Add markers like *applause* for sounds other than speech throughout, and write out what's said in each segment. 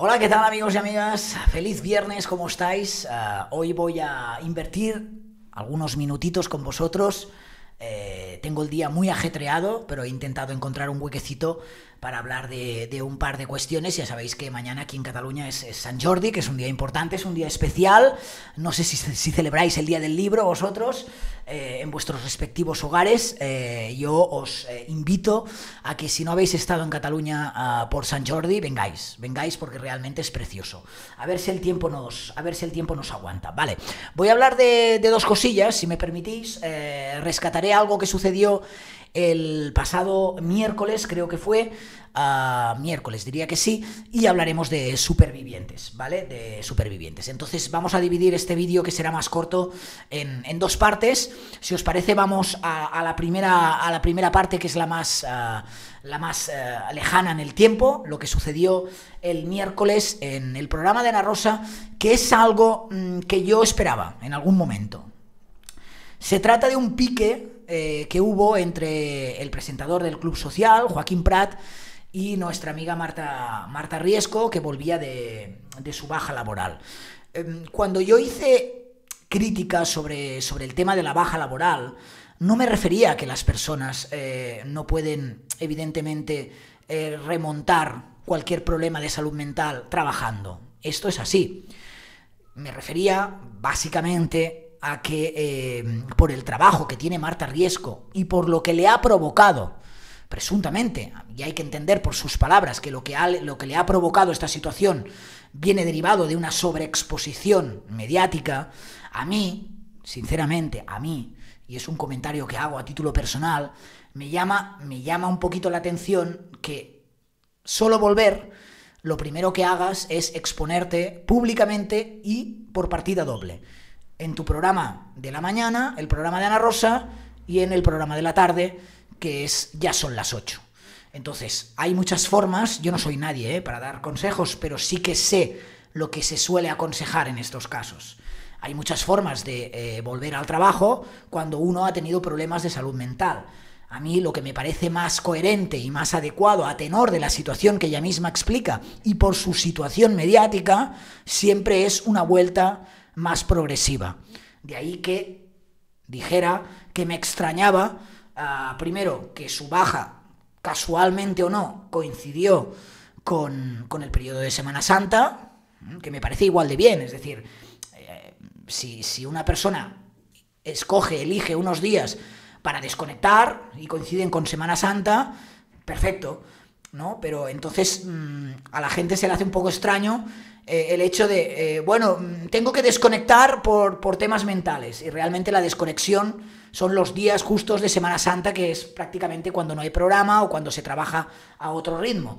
Hola, ¿qué tal amigos y amigas? Feliz viernes, ¿cómo estáis? Eh, hoy voy a invertir algunos minutitos con vosotros. Eh, tengo el día muy ajetreado, pero he intentado encontrar un huequecito para hablar de, un par de cuestiones. Ya sabéis que mañana aquí en Cataluña es, San Jordi, que es un día importante, es un día especial. No sé si, celebráis el Día del Libro vosotros eh, en vuestros respectivos hogares. Eh, yo os eh, invito a que si no habéis estado en Cataluña ah, por San Jordi, vengáis, vengáis porque realmente es precioso. A ver si el tiempo nos, a ver si el tiempo nos aguanta. Vale, voy a hablar de dos cosillas, si me permitís. rescataré algo que sucedió el pasado miércoles, creo que fue, ah, miércoles diría que sí, y hablaremos de supervivientes, ¿vale? De supervivientes. Entonces vamos a dividir este vídeo que será más corto en, dos partes. Si os parece, vamos a, la, primera, a la primera parte que es la más... Ah, la más ah, lejana en el tiempo, lo que sucedió el miércoles en el programa de Ana Rosa, que es algo mm, que yo esperaba en algún momento. Se trata de un pique eh, que hubo entre el presentador del Club Social, Joaquín Prat, y nuestra amiga Marta, Marta Riesco, que volvía de, su baja laboral. Em, cuando yo hice críticas sobre, sobre el tema de la baja laboral, no me refería a que las personas eh, no pueden, evidentemente, eh, remontar cualquier problema de salud mental trabajando. Esto es así. Me refería, básicamente, a que eh, por el trabajo que tiene Marta Riesco y por lo que le ha provocado, presuntamente, y hay que entender por sus palabras que lo que, lo que le ha provocado esta situación viene derivado de una sobreexposición mediática, a mí, sinceramente, a mí, y es un comentario que hago a título personal, me llama, me llama un poquito la atención que solo volver, lo primero que hagas es exponerte públicamente y por partida doble en tu programa de la mañana, el programa de Ana Rosa y en el programa de la tarde, que es ya son las 8. Entonces, hay muchas formas, yo no soy nadie eh, para dar consejos, pero sí que sé lo que se suele aconsejar en estos casos. Hay muchas formas de eh, volver al trabajo cuando uno ha tenido problemas de salud mental. A mí lo que me parece más coherente y más adecuado a tenor de la situación que ella misma explica y por su situación mediática, siempre es una vuelta más progresiva. De ahí que dijera que me extrañaba, ah, primero, que su baja, casualmente o no, coincidió con, el periodo de Semana Santa, mm, que me parece igual de bien, es decir, eh, si, si una persona escoge, elige unos días para desconectar y coinciden con Semana Santa, perfecto. ¿no? Pero entonces mm, a la gente se le hace un poco extraño eh, el hecho de, eh, bueno, mm, tengo que desconectar por, por, temas mentales. Y realmente la desconexión son los días justos de Semana Santa, que es prácticamente cuando no hay programa o cuando se trabaja a otro ritmo.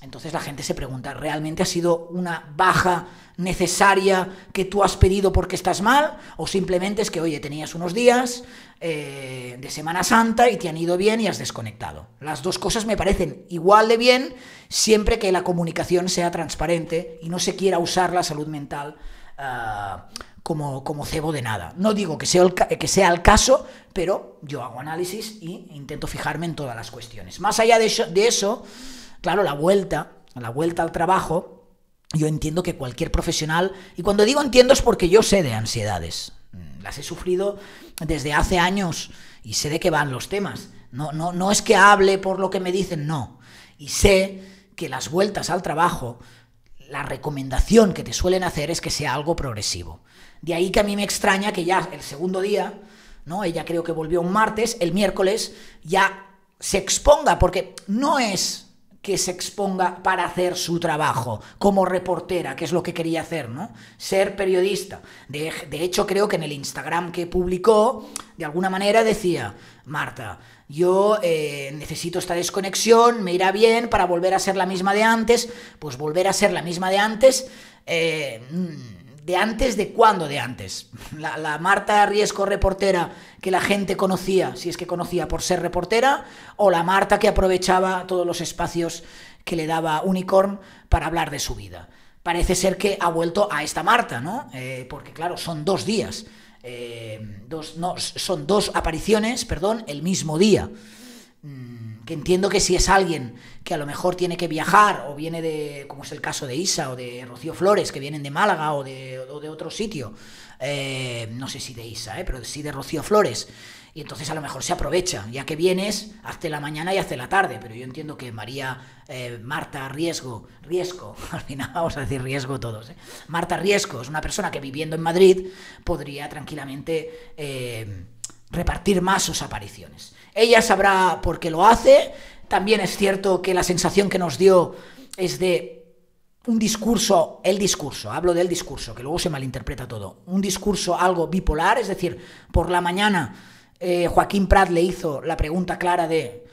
Entonces la gente se pregunta, ¿realmente ha sido una baja necesaria que tú has pedido porque estás mal? ¿O simplemente es que, oye, tenías unos días eh, de Semana Santa y te han ido bien y has desconectado? Las dos cosas me parecen igual de bien siempre que la comunicación sea transparente y no se quiera usar la salud mental ah, como, como, cebo de nada. No digo que sea, el, que sea el caso, pero yo hago análisis e intento fijarme en todas las cuestiones. Más allá de de eso Claro, la vuelta, la vuelta al trabajo, yo entiendo que cualquier profesional, y cuando digo entiendo es porque yo sé de ansiedades, mm, las he sufrido desde hace años y sé de qué van los temas. No, no, no es que hable por lo que me dicen, no. Y sé que las vueltas al trabajo, la recomendación que te suelen hacer es que sea algo progresivo. De ahí que a mí me extraña que ya el segundo día, ¿no? Ella creo que volvió un martes, el miércoles ya se exponga, porque no es que se exponga para hacer su trabajo como reportera, que es lo que quería hacer, ¿no? Ser periodista. De, hecho, creo que en el Instagram que publicó, de alguna manera decía, Marta, yo eh, necesito esta desconexión, me irá bien para volver a ser la misma de antes, pues volver a ser la misma de antes. Eh, mm, ¿De antes de cuándo de antes? *laughs* La, la, Marta Riesco reportera que la gente conocía, si es que conocía por ser reportera, o la Marta que aprovechaba todos los espacios que le daba Unicorn para hablar de su vida. Parece ser que ha vuelto a esta Marta, ¿no? Eh, porque claro, son dos días. Eh, dos, no, son dos apariciones, perdón, el mismo día. Mm, que entiendo que si es alguien que a lo mejor tiene que viajar o viene de, como es el caso de Isa o de Rocío Flores, que vienen de Málaga o de, otro sitio, eh, no sé si de Isa, eh, pero sí de Rocío Flores, y entonces a lo mejor se aprovecha, ya que vienes, hazte la mañana y hazte la tarde, pero yo entiendo que María, eh, Marta Riesgo, Riesgo, *laughs* al final vamos a decir Riesgo todos, Marta Riesgo es una persona que viviendo en Madrid podría tranquilamente repartir más sus apariciones. Ella sabrá por qué lo hace. También es cierto que la sensación que nos dio es de un discurso, el discurso, hablo del discurso, que luego se malinterpreta todo, un discurso algo bipolar, es decir, por la mañana eh, Joaquín Prat le hizo la pregunta clara de,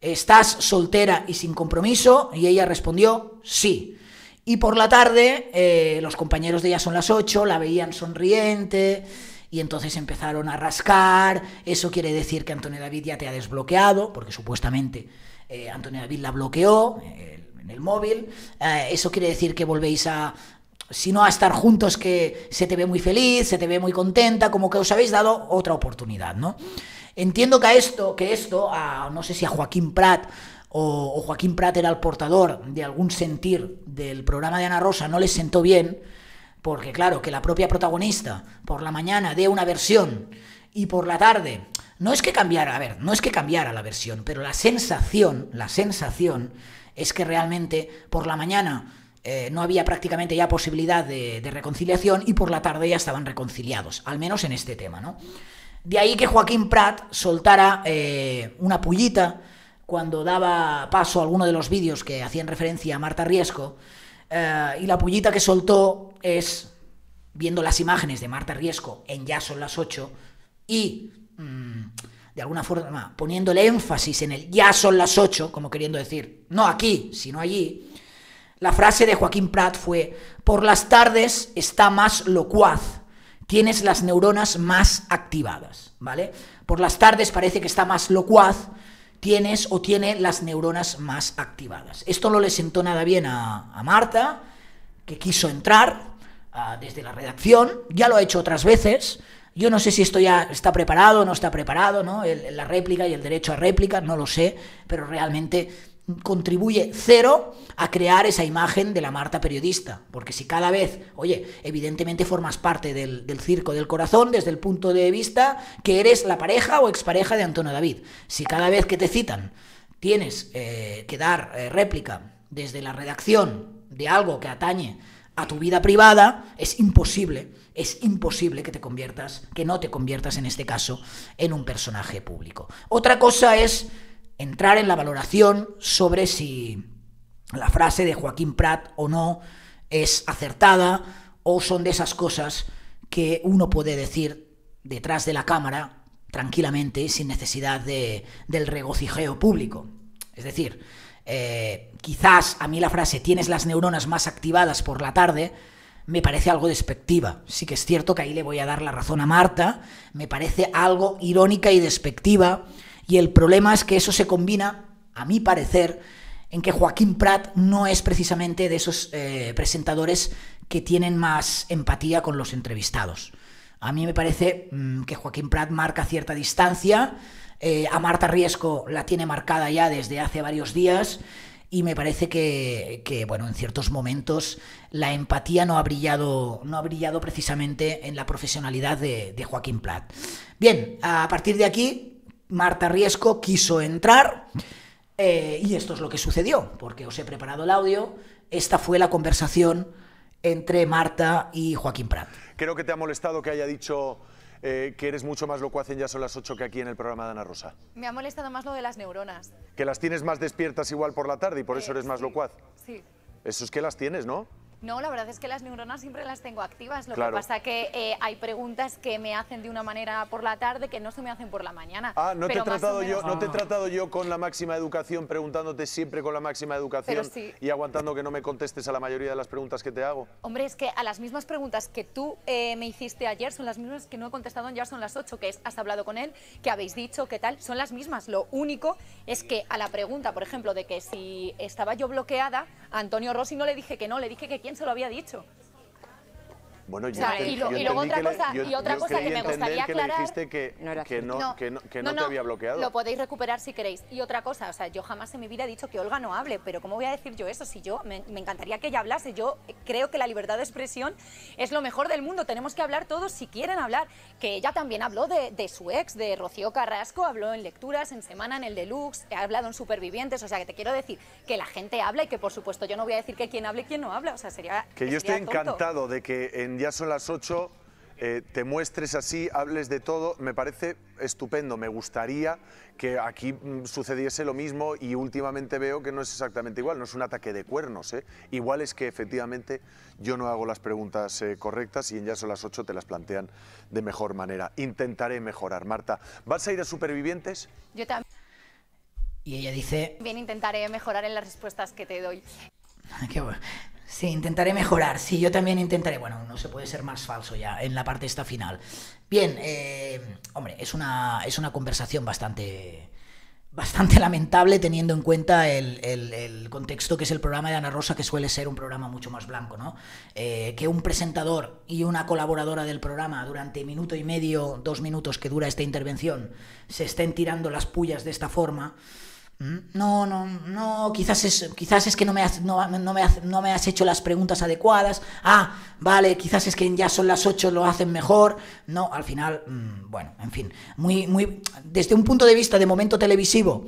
¿estás soltera y sin compromiso? Y ella respondió, sí. Y por la tarde, eh, los compañeros de ella son las 8, la veían sonriente, y entonces empezaron a rascar, eso quiere decir que Antonio David ya te ha desbloqueado, porque supuestamente eh, Antonio David la bloqueó eh, en el móvil, eh, eso quiere decir que volvéis a, si no a estar juntos, que se te ve muy feliz, se te ve muy contenta, como que os habéis dado otra oportunidad, ¿no? Entiendo que a esto, que esto, no sé si a Joaquín Prat o, Joaquín Prat era el portador de algún sentir del programa de Ana Rosa, no les sentó bien, porque claro, que la propia protagonista por la mañana dé una versión y por la tarde, no es que cambiara, a ver, no es que cambiara la versión, pero la sensación, la sensación es que realmente por la mañana eh, no había prácticamente ya posibilidad de, reconciliación y por la tarde ya estaban reconciliados, al menos en este tema, ¿no? De ahí que Joaquín Prat soltara eh, una pullita cuando daba paso a alguno de los vídeos que hacían referencia a Marta Riesco, eh, y la pullita que soltó es, viendo las imágenes de Marta Riesco en Ya son las 8 y, mm, de alguna forma, poniéndole énfasis en el Ya son las 8, como queriendo decir, no aquí, sino allí, la frase de Joaquín Prat fue, por las tardes está más locuaz, tienes las neuronas más activadas, ¿vale? Por las tardes parece que está más locuaz tienes o tiene las neuronas más activadas. Esto no le sentó nada bien a, Marta, que quiso entrar ah, desde la redacción, ya lo ha hecho otras veces. Yo no sé si esto ya está preparado o no está preparado, ¿no? la réplica y el derecho a réplica, no lo sé, pero realmente contribuye cero a crear esa imagen de la Marta periodista. Porque si cada vez, oye, evidentemente formas parte del, circo del corazón desde el punto de vista que eres la pareja o expareja de Antonio David. Si cada vez que te citan tienes eh, que dar eh, réplica desde la redacción de algo que atañe a tu vida privada, es imposible, es imposible que te conviertas, que no te conviertas en este caso en un personaje público. Otra cosa es entrar en la valoración sobre si la frase de Joaquín Prat o no es acertada o son de esas cosas que uno puede decir detrás de la cámara tranquilamente sin necesidad de, del regocijeo público. Es decir, eh, quizás a mí la frase tienes las neuronas más activadas por la tarde me parece algo despectiva. Sí que es cierto que ahí le voy a dar la razón a Marta, me parece algo irónica y despectiva y el problema es que eso se combina, a mi parecer, en que Joaquín Prat no es precisamente de esos eh, presentadores que tienen más empatía con los entrevistados. A mí me parece mm, que Joaquín Prat marca cierta distancia, eh, a Marta Riesco la tiene marcada ya desde hace varios días y me parece que, bueno, en ciertos momentos la empatía no ha brillado, no ha brillado precisamente en la profesionalidad de, de Joaquín Prat. Bien, a partir de aquí Marta Riesco quiso entrar eh, y esto es lo que sucedió, porque os he preparado el audio. Esta fue la conversación entre Marta y Joaquín Prat. Creo que te ha molestado que haya dicho eh, que eres mucho más locuaz en Ya son las 8 que aquí en el programa de Ana Rosa. Me ha molestado más lo de las neuronas. Que las tienes más despiertas igual por la tarde y por eso eh, eres más locuaz. Sí. Eso es que las tienes, ¿no? No, la verdad es que las neuronas siempre las tengo activas. Lo que pasa es que eh, hay preguntas que me hacen de una manera por la tarde que no se me hacen por la mañana. Ah, no, te he, tratado yo, no te he tratado yo con la máxima educación, preguntándote siempre con la máxima educación y aguantando que no me contestes a la mayoría de las preguntas que te hago. Hombre, es que a las mismas preguntas que tú eh, me hiciste ayer son las mismas que no he contestado en Ya son las ocho, que has hablado con él, que habéis dicho, qué tal, son las mismas. Lo único es que a la pregunta, por ejemplo, de que si estaba yo bloqueada, a Antonio Rossi no le dije que no, le dije que quién se lo había dicho. Bueno, yo, y, luego otra cosa, que me gustaría aclarar. no, no, te había bloqueado. Lo podéis recuperar si queréis. Y otra cosa, o sea, yo jamás en mi vida he dicho que Olga no hable, pero ¿cómo voy a decir yo eso? Si yo me, encantaría que ella hablase. Yo creo que la libertad de expresión es lo mejor del mundo. Tenemos que hablar todos si quieren hablar. Que ella también habló de, su ex, de Rocío Carrasco, habló en lecturas, en semana, en el deluxe, ha hablado en supervivientes. O sea, que te quiero decir que la gente habla y que por supuesto yo no voy a decir que quien hable y quien no habla. O sea, sería. Que yo estoy encantado de que en ya son las 8, eh, te muestres así, hables de todo, me parece estupendo. Me gustaría que aquí mm, sucediese lo mismo y últimamente veo que no es exactamente igual, no es un ataque de cuernos. ¿eh? Igual es que efectivamente yo no hago las preguntas eh, correctas y en ya son las 8 te las plantean de mejor manera. Intentaré mejorar, Marta. ¿Vas a ir a Supervivientes? Yo también. Y ella dice... Bien, intentaré mejorar en las respuestas que te doy. *laughs* Qué Sí, intentaré mejorar. Sí, yo también intentaré. Bueno, no se puede ser más falso ya en la parte esta final. Bien, eh, hombre, es una, es una conversación bastante, bastante *laughs* lamentable teniendo en cuenta el, el, contexto que es el programa de Ana Rosa, que suele ser un programa mucho más blanco, ¿no? Eh, que un presentador y una colaboradora del programa durante minuto y medio, dos minutos que dura esta intervención, se estén tirando las pullas de esta forma. ¿Mm? no, no, no, quizás es, quizás es que no me, has, no, me no me has hecho las preguntas adecuadas, ah, vale, quizás es que ya son las 8, lo hacen mejor, no, al final, mm, bueno, en fin, muy, muy, desde un punto de vista de momento televisivo,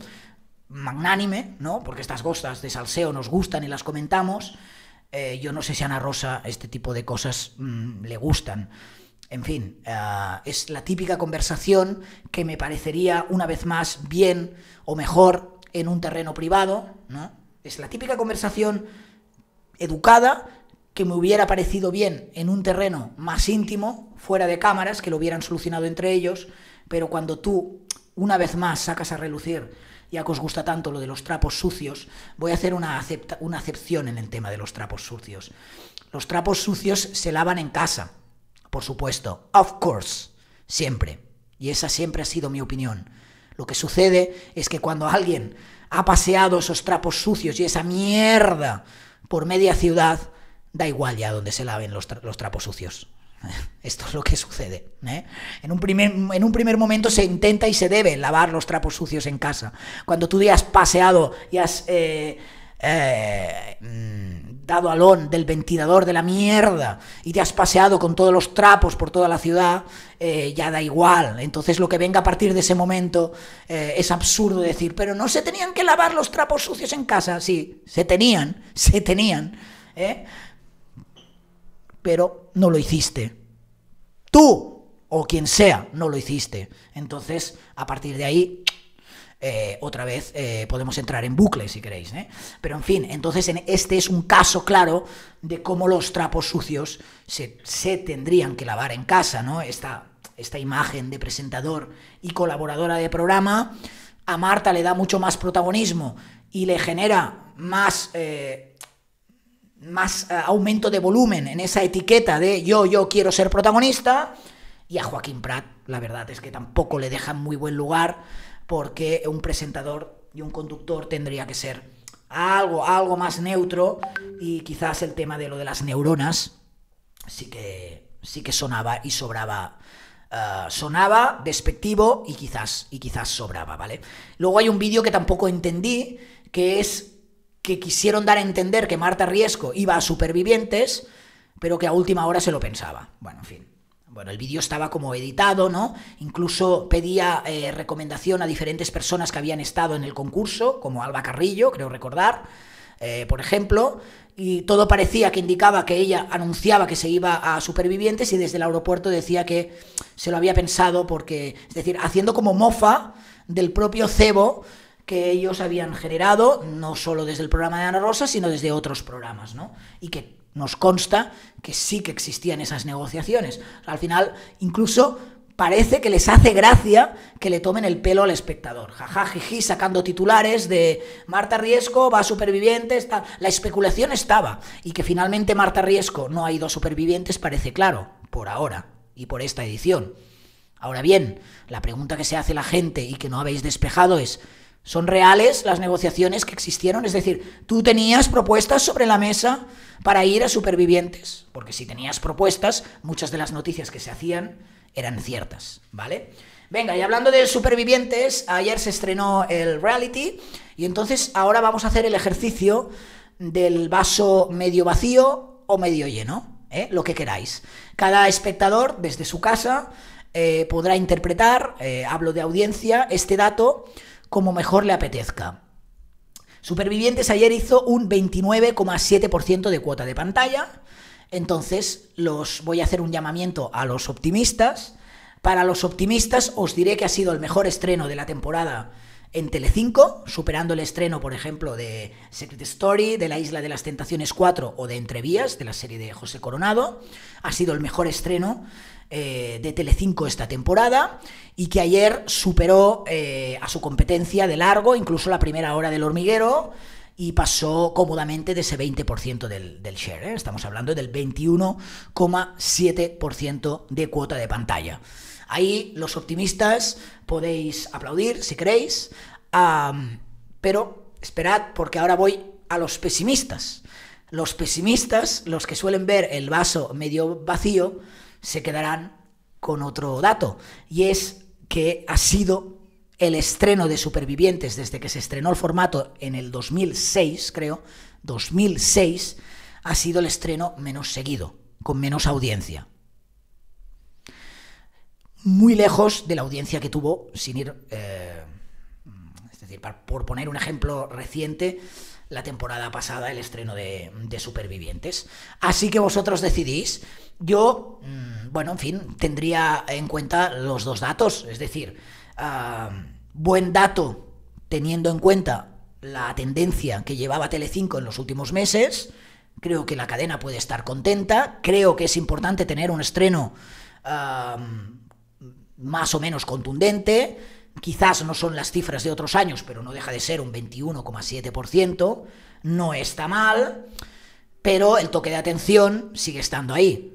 magnánime, ¿no? Porque estas cosas de salseo nos gustan y las comentamos, eh, yo no sé si Ana Rosa este tipo de cosas mm, le gustan. En fin, eh, es la típica conversación que me parecería una vez más bien o mejor en un terreno privado, ¿no? Es la típica conversación educada que me hubiera parecido bien en un terreno más íntimo, fuera de cámaras, que lo hubieran solucionado entre ellos, pero cuando tú, una vez más, sacas a relucir, ya que os gusta tanto lo de los trapos sucios, voy a hacer una, una acepción en el tema de los trapos sucios. Los trapos sucios se lavan en casa, por supuesto, of course, siempre. Y esa siempre ha sido mi opinión. Lo que sucede es que cuando alguien ha paseado esos trapos sucios y esa mierda por media ciudad, da igual ya donde se laven los, trapos sucios. *laughs* Esto es lo que sucede. ¿eh? En, un primer, en, un primer, momento se intenta y se debe lavar los trapos sucios en casa. Cuando tú ya has paseado y has eh, eh, mm, dado alón del ventilador de la mierda y te has paseado con todos los trapos por toda la ciudad, eh, ya da igual. Entonces lo que venga a partir de ese momento eh, es absurdo decir, pero no se tenían que lavar los trapos sucios en casa. Sí, se tenían, *laughs* se tenían. ¿eh? Pero no lo hiciste. Tú o quien sea, no lo hiciste. Entonces, a partir de ahí, eh, otra vez eh, podemos entrar en bucle si queréis. ¿eh? Pero en fin, entonces este es un caso claro de cómo los trapos sucios se, tendrían que lavar en casa, ¿no? Esta, imagen de presentador y colaboradora de programa a Marta le da mucho más protagonismo y le genera más, aumento de volumen en esa etiqueta de yo, yo quiero ser protagonista. Y a Joaquín Prat, la verdad es que tampoco le deja muy buen lugar porque un presentador y un conductor tendría que ser algo, algo más neutro y quizás el tema de lo de las neuronas sí que, sí que sonaba y sobraba. Eh, sonaba despectivo y quizás, y quizás sobraba, ¿vale? Luego hay un vídeo que tampoco entendí, que es que quisieron dar a entender que Marta Riesco iba a supervivientes, pero que a última hora se lo pensaba. Bueno, en fin. Bueno, el vídeo estaba como editado, ¿no? Incluso pedía eh, recomendación a diferentes personas que habían estado en el concurso, como Alba Carrillo, creo recordar, eh, por ejemplo, y todo parecía que indicaba que ella anunciaba que se iba a Supervivientes y desde el aeropuerto decía que se lo había pensado porque, es decir, haciendo como mofa del propio cebo que ellos habían generado, no solo desde el programa de Ana Rosa, sino desde otros programas, ¿no? Y que nos consta que sí que existían esas negociaciones. al final, incluso parece que les hace gracia que le tomen el pelo al espectador. Jajajiji, sacando titulares de Marta Riesco va a supervivientes. La especulación estaba. Y que finalmente Marta Riesco no ha ido a supervivientes parece claro, por ahora y por esta edición. Ahora bien, la pregunta que se hace la gente y que no habéis despejado es, ¿Son reales las negociaciones que existieron? Es decir, ¿tú tenías propuestas sobre la mesa para ir a supervivientes? Porque si tenías propuestas, muchas de las noticias que se hacían eran ciertas, ¿vale? Venga, y hablando de supervivientes, ayer se estrenó el reality y entonces ahora vamos a hacer el ejercicio del vaso medio vacío o medio lleno, ¿eh? lo que queráis. Cada espectador desde su casa eh, podrá interpretar, eh, hablo de audiencia, este dato como mejor le apetezca. Supervivientes ayer hizo un 29,7% de cuota de pantalla. Entonces, los voy a hacer un llamamiento a los optimistas. Para los optimistas os diré que ha sido el mejor estreno de la temporada en Telecinco, superando el estreno, por ejemplo, de Secret Story, de La Isla de las Tentaciones 4 o de Entrevías, de la serie de José Coronado. Ha sido el mejor estreno de eh, de Telecinco esta temporada y que ayer superó eh, a su competencia de largo, incluso la primera hora del hormiguero, y pasó cómodamente de ese 20% del, share. ¿eh? Estamos hablando del 21,7% de cuota de pantalla. Ahí los optimistas podéis aplaudir si queréis, pero esperad porque ahora voy a los pesimistas. Los pesimistas, los que suelen ver el vaso medio vacío, se quedarán con otro dato, y es que ha sido el estreno de Supervivientes desde que se estrenó el formato en el 2006, creo, 2006, ha sido el estreno menos seguido, con menos audiencia muy lejos de la audiencia que tuvo sin ir. Eh, es decir, por poner un ejemplo reciente, la temporada pasada, el estreno de, Supervivientes. Así que vosotros decidís. Yo, mm, bueno, en fin, tendría en cuenta los dos datos. Es decir, ah, buen dato teniendo en cuenta la tendencia que llevaba Telecinco en los últimos meses. Creo que la cadena puede estar contenta. Creo que es importante tener un estreno. Ah, más o menos contundente. Quizás no son las cifras de otros años, pero no deja de ser un 21,7%. No está mal, pero el toque de atención sigue estando ahí.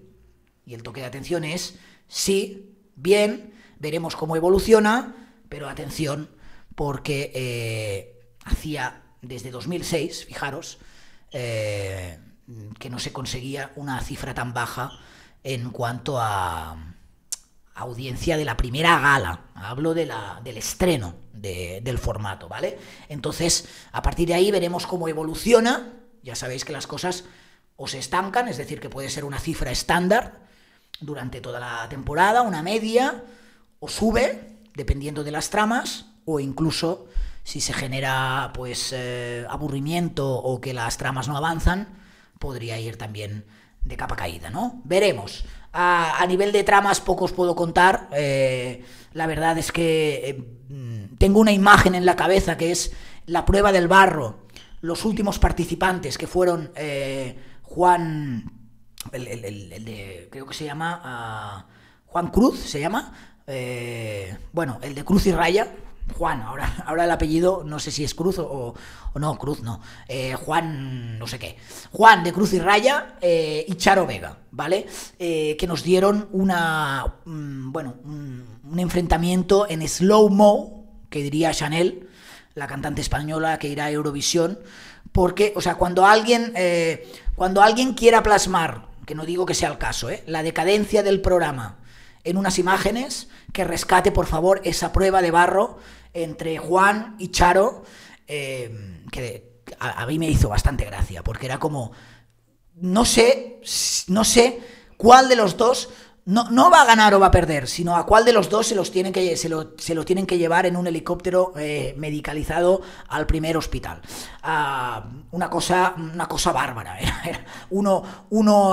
Y el toque de atención es, sí, bien, veremos cómo evoluciona, pero atención, porque eh, hacía desde 2006, fijaros, eh, que no se conseguía una cifra tan baja en cuanto a, audiencia de la primera gala, hablo de la, del estreno del formato, ¿vale? Entonces, a partir de ahí veremos cómo evoluciona, ya sabéis que las cosas se estancan, es decir, que puede ser una cifra estándar durante toda la temporada, una media, o sube, dependiendo de las tramas, o incluso si se genera pues eh, aburrimiento o que las tramas no avanzan, podría ir también de capa caída, ¿no? Veremos. A, nivel de tramas pocos puedo contar. Eh, la verdad es que eh, mm, tengo una imagen en la cabeza que es la prueba del barro. Los últimos participantes que fueron eh, Juan, el, de, creo que se llama, ah, Juan Cruz, se llama. bueno, el de Cruz y Raya, Juan, ahora, ahora el apellido no sé si es Cruz o, no, Cruz no, eh, Juan no sé qué, Juan de Cruz y Raya eh, y Charo Vega, ¿vale? Eh, que nos dieron una, mm, bueno, mm, un enfrentamiento en slow-mo, que diría Chanel, la cantante española que irá a Eurovisión, porque, o sea, cuando alguien, cuando alguien quiera plasmar, que no digo que sea el caso, la decadencia del programa, en unas imágenes que rescate, por favor, esa prueba de barro entre Juan y Charo, em, que a, mí me hizo bastante gracia, porque era como, no sé, no sé cuál de los dos... No, va a ganar o va a perder, sino a cuál de los dos se los que, se lo, tienen que llevar en un helicóptero eh, medicalizado al primer hospital. Ah, una, cosa, una cosa bárbara. *laughs* uno,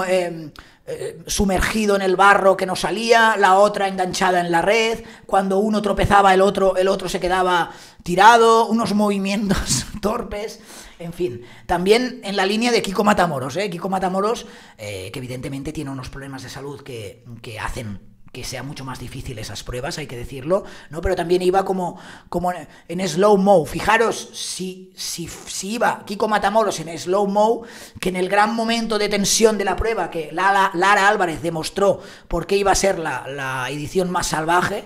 em, eh, sumergido en el barro que no salía, la otra enganchada en la red, cuando uno tropezaba el otro, el otro se quedaba tirado, unos movimientos *laughs* torpes, en fin. También en la línea de Kiko Matamoros, ¿eh? Kiko Matamoros, eh, que evidentemente tiene unos problemas de salud que, que hacen que sea mucho más difícil esas pruebas, hay que decirlo, ¿no? Pero también iba como, como en slow-mo. Fijaros, si, si, si, iba Kiko Matamoros en slow-mo, que en el gran momento de tensión de la prueba que Lara, Lara Álvarez demostró por qué iba a ser la, la edición más salvaje,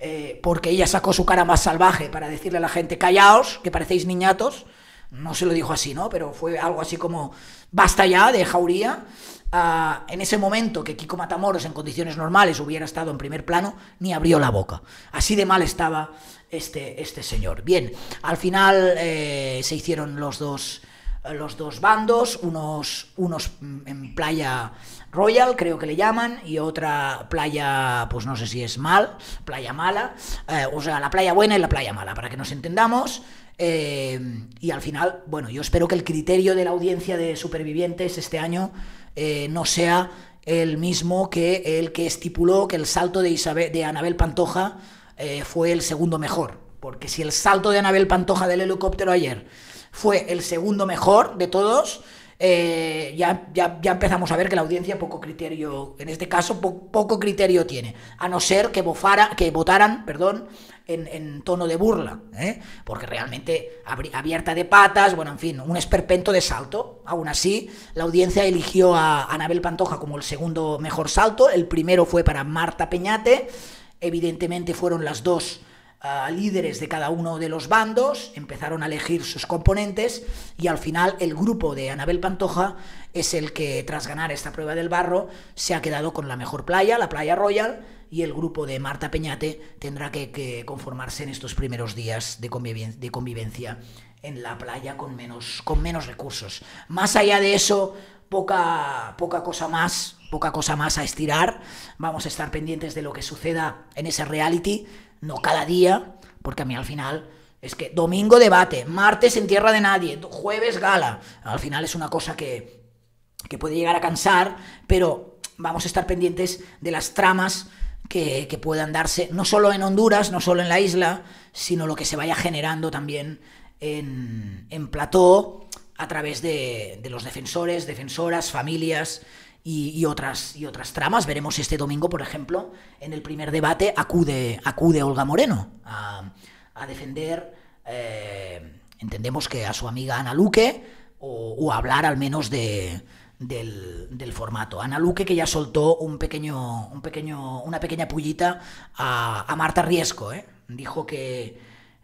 eh, porque ella sacó su cara más salvaje para decirle a la gente, callaos, que parecéis niñatos, no se lo dijo así, ¿no? Pero fue algo así como, basta ya de jauría. Ah, en ese momento que Kiko Matamoros en condiciones normales hubiera estado en primer plano, ni abrió la boca. Así de mal estaba este, este señor. Bien, al final eh, se hicieron los dos eh, los dos bandos, unos, unos mm, en playa Royal, creo que le llaman, y otra playa, pues no sé si es mal, playa mala, eh, o sea, la playa buena y la playa mala, para que nos entendamos. y al final, bueno, yo espero que el criterio de la audiencia de supervivientes este año eh, no sea el mismo que el que estipuló que el salto de, de Anabel Pantoja eh, fue el segundo mejor. Porque si el salto de Anabel Pantoja del helicóptero ayer fue el segundo mejor de todos, eh, ya, ya, empezamos a ver que la audiencia poco criterio, en este caso, poco criterio tiene, a no ser que, que votaran perdón, en, tono de burla, ¿eh? porque realmente abierta de patas, bueno, en fin, un esperpento de salto. Aún así, la audiencia eligió a Anabel Pantoja como el segundo mejor salto, el primero fue para Marta Peñate, evidentemente fueron las dos líderes de cada uno de los bandos, empezaron a elegir sus componentes y al final el grupo de Anabel Pantoja es el que tras ganar esta prueba del barro se ha quedado con la mejor playa, la playa Royal, y el grupo de Marta Peñate tendrá que, conformarse en estos primeros días de, convivencia en la playa con menos, con menos recursos. Más allá de eso, poca, poca cosa más, poca cosa más a estirar. Vamos a estar pendientes de lo que suceda en ese reality no cada día, porque a mí al final es que domingo debate, martes en tierra de nadie, jueves gala. Al final es una cosa que, puede llegar a cansar, pero vamos a estar pendientes de las tramas que, puedan darse, no solo en Honduras, no solo en la isla, sino lo que se vaya generando también en, en plató a través de, de los defensores, defensoras, familias y, otras, y otras tramas. Veremos este domingo, por ejemplo, en el primer debate acude, acude Olga Moreno a, defender, eh, entendemos que a su amiga Ana Luque, o, hablar al menos del, formato. Ana Luque que ya soltó un pequeño, un pequeño, una pequeña pullita a, Marta Riesco. ¿eh? Dijo que,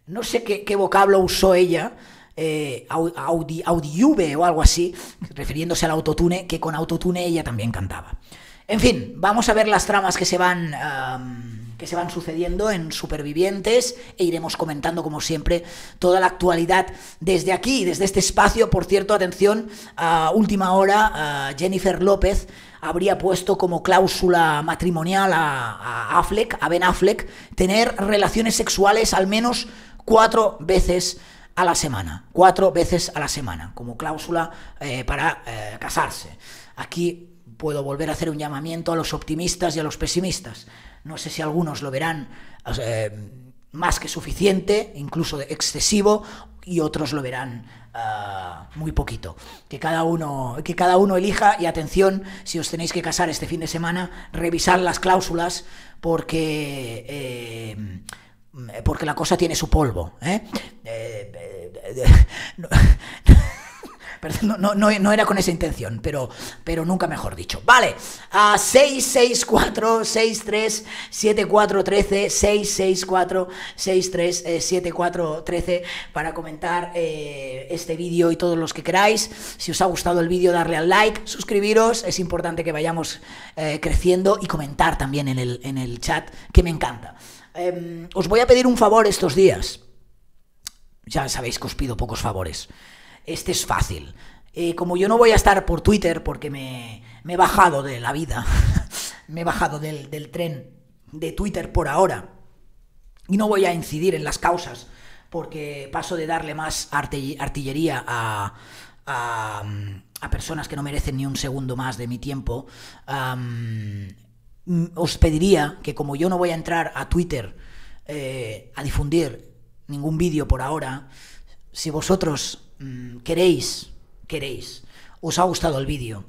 no sé qué vocablo usó ella, eh, Audi, V o algo así, refiriéndose al autotune, que con autotune ella también cantaba. En fin, vamos a ver las tramas que se van... que se van sucediendo en Supervivientes e iremos comentando, como siempre, toda la actualidad desde aquí, desde este espacio. Por cierto, atención, a última hora, Jennifer López habría puesto como cláusula matrimonial a, Affleck, a Ben Affleck, tener relaciones sexuales al menos cuatro veces a la semana, cuatro veces a la semana, como cláusula eh, para eh, casarse. Aquí puedo volver a hacer un llamamiento a los optimistas y a los pesimistas. No sé si algunos lo verán eh, más que suficiente, incluso excesivo, y otros lo verán ah, muy poquito. Que cada, uno, que cada uno elija y atención, si os tenéis que casar este fin de semana, revisar las cláusulas porque... Mm, eh, porque la cosa tiene su polvo. ¿eh? eh, eh *laughs* no, no, era con esa intención, pero, pero nunca mejor dicho. Vale, a 664 63 664 63 para comentar eh, este vídeo y todos los que queráis. Si os ha gustado el vídeo, darle al like, suscribiros, es importante que vayamos eh, creciendo y comentar también en el, en el chat, que me encanta. Em, os voy a pedir un favor estos días. Ya sabéis que os pido pocos favores este es fácil. Eh, como yo no voy a estar por Twitter porque me, he bajado de la vida, *laughs* me he bajado del, tren de Twitter por ahora y no voy a incidir en las causas porque paso de darle más artillería a, personas que no merecen ni un segundo más de mi tiempo. Mm, os pediría que como yo no voy a entrar a Twitter eh, a difundir ningún vídeo por ahora, si vosotros Mm, queréis, queréis, os ha gustado el vídeo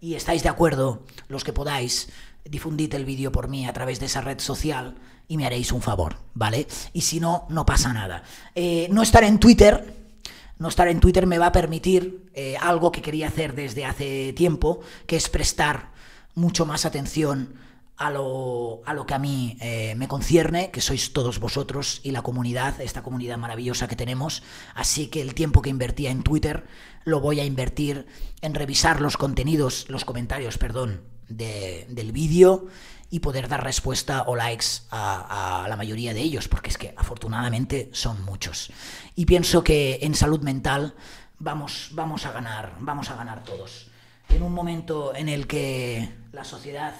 y estáis de acuerdo, los que podáis, difundid el vídeo por mí a través de esa red social y me haréis un favor, ¿vale? Y si no, no pasa nada. Eh, no estar en Twitter, no estar en Twitter me va a permitir eh, algo que quería hacer desde hace tiempo, que es prestar mucho más atención a lo, que a mí eh, me concierne, que sois todos vosotros y la comunidad, esta comunidad maravillosa que tenemos. Así que el tiempo que invertía en Twitter lo voy a invertir en revisar los contenidos, los comentarios, perdón, del vídeo y poder dar respuesta o likes a, la mayoría de ellos, porque es que afortunadamente son muchos. Y pienso que en salud mental vamos, vamos a ganar, vamos a ganar todos. En un momento en el que la sociedad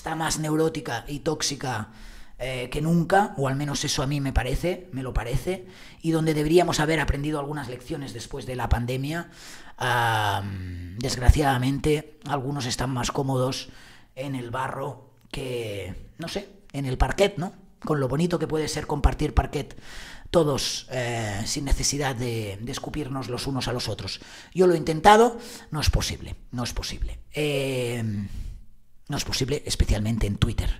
está más neurótica y tóxica eh, que nunca, o al menos eso a mí me parece, me lo parece, y donde deberíamos haber aprendido algunas lecciones después de la pandemia. desgraciadamente, algunos están más cómodos en el barro que, no sé, en el parquet, ¿no? Con lo bonito que puede ser compartir parquet todos eh, sin necesidad de, escupirnos los unos a los otros. Yo lo he intentado, no es posible, no es posible. Eh, no es posible, especialmente en Twitter.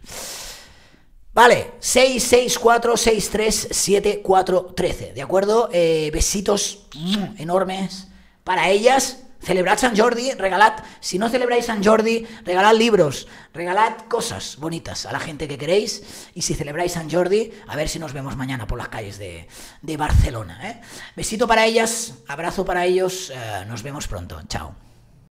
Vale, 664637413, ¿de acuerdo? Eh, besitos enormes para ellas. Celebrad San Jordi, regalad, si no celebráis San Jordi, regalad libros, regalad cosas bonitas a la gente que queréis. Y si celebráis San Jordi, a ver si nos vemos mañana por las calles de, Barcelona. ¿eh? Besito para ellas, abrazo para ellos, eh, nos vemos pronto, chao.